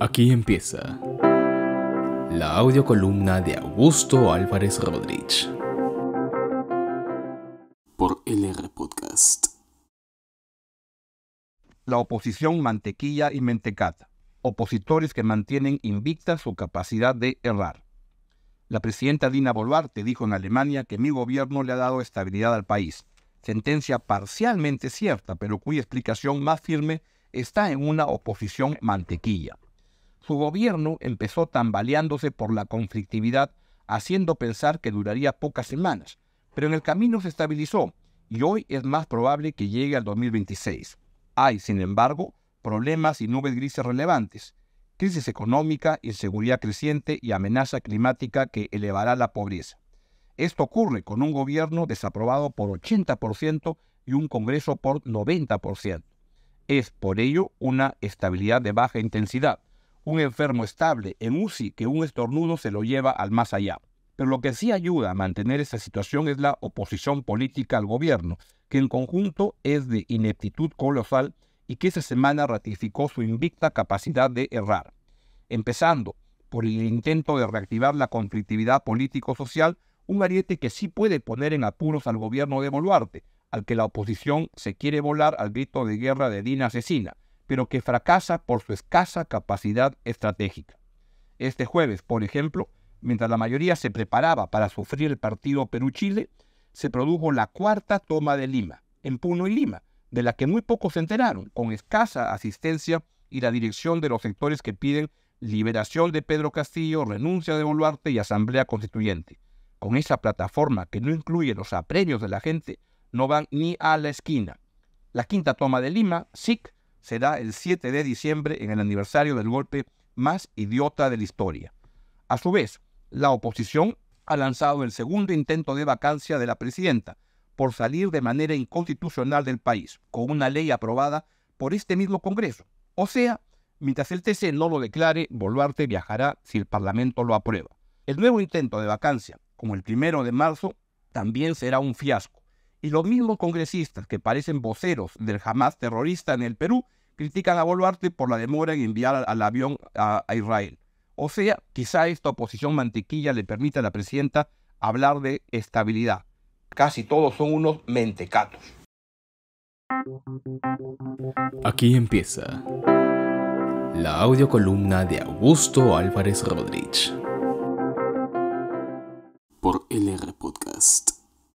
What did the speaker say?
Aquí empieza la columna de Augusto Álvarez Rodríguez por LR Podcast. La oposición mantequilla y mentecata, opositores que mantienen invicta su capacidad de errar. La presidenta Dina Boluarte dijo en Alemania que mi gobierno le ha dado estabilidad al país, sentencia parcialmente cierta, pero cuya explicación más firme está en una oposición mantequilla. Su gobierno empezó tambaleándose por la conflictividad, haciendo pensar que duraría pocas semanas, pero en el camino se estabilizó y hoy es más probable que llegue al 2026. Hay, sin embargo, problemas y nubes grises relevantes, crisis económica, inseguridad creciente y amenaza climática que elevará la pobreza. Esto ocurre con un gobierno desaprobado por 80% y un Congreso por 90%. Es por ello una estabilidad de baja intensidad. Un enfermo estable en UCI que un estornudo se lo lleva al más allá. Pero lo que sí ayuda a mantener esa situación es la oposición política al gobierno, que en conjunto es de ineptitud colosal y que esa semana ratificó su invicta capacidad de errar. Empezando por el intento de reactivar la conflictividad político-social, un ariete que sí puede poner en apuros al gobierno de Boluarte, al que la oposición se quiere volar al grito de guerra de Dina asesina, pero que fracasa por su escasa capacidad estratégica. Este jueves, por ejemplo, mientras la mayoría se preparaba para sufrir el partido Perú-Chile, se produjo la cuarta toma de Lima, en Puno y Lima, de la que muy pocos se enteraron, con escasa asistencia y la dirección de los sectores que piden liberación de Pedro Castillo, renuncia de Boluarte y asamblea constituyente. Con esa plataforma que no incluye los apremios de la gente, no van ni a la esquina. La quinta toma de Lima, SIC, será el 7 de diciembre en el aniversario del golpe más idiota de la historia. A su vez, la oposición ha lanzado el segundo intento de vacancia de la presidenta por salir de manera inconstitucional del país, con una ley aprobada por este mismo Congreso. O sea, mientras el TC no lo declare, Boluarte viajará si el Parlamento lo aprueba. El nuevo intento de vacancia, como el primero de marzo, también será un fiasco y los mismos congresistas que parecen voceros del jamás terrorista en el Perú critican a Boluarte por la demora en enviar al, avión a, Israel. O sea, quizá esta oposición mantequilla le permita a la presidenta hablar de estabilidad. Casi todos son unos mentecatos. Aquí empieza la audiocolumna de Augusto Álvarez Rodríguez por LR Podcast.